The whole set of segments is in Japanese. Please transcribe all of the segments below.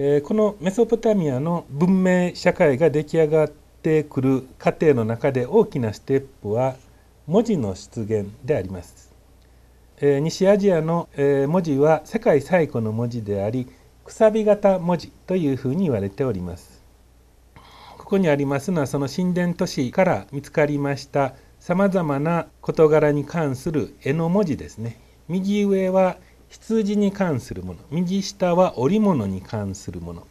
えー、このメソポタミアの文明社会が出来上がってくる過程の中で大きなステップは文字の出現であります。えー、西アジアの、えー、文字は世界最古の文字でありくさび型文字というふうに言われております。ここにありますのはその神殿都市から見つかりましたさまざまな事柄に関する絵の文字ですね。右上は羊に関するもの右下は織物に関するもの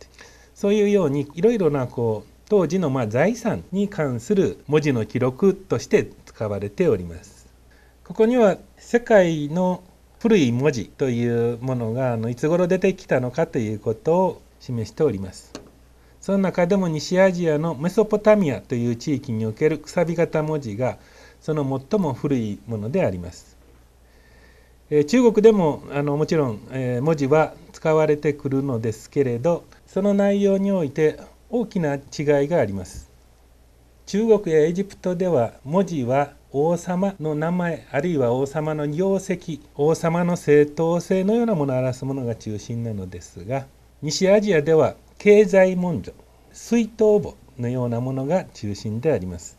そういうようにいろいろなこう当時のま財産に関する文字の記録として使われております。ここには世界の古い文字というものがあのいつ頃出てきたのかということを示しております。その中でも西アジアのメソポタミアという地域におけるくさび型文字がその最も古いものであります。え中国でもあのもちろん、え文字は使われてくるのですけれどその内容において大きな違いがあります中国やエジプトでは文字は王様の名前あるいは王様の業績王様の正当性のようなものを表すものが中心なのですが西アジアでは経済文書水筒簿のようなものが中心であります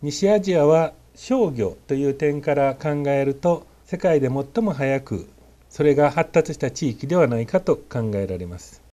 西アジアは商業という点から考えると世界で最も早くそれが発達した地域ではないかと考えられます。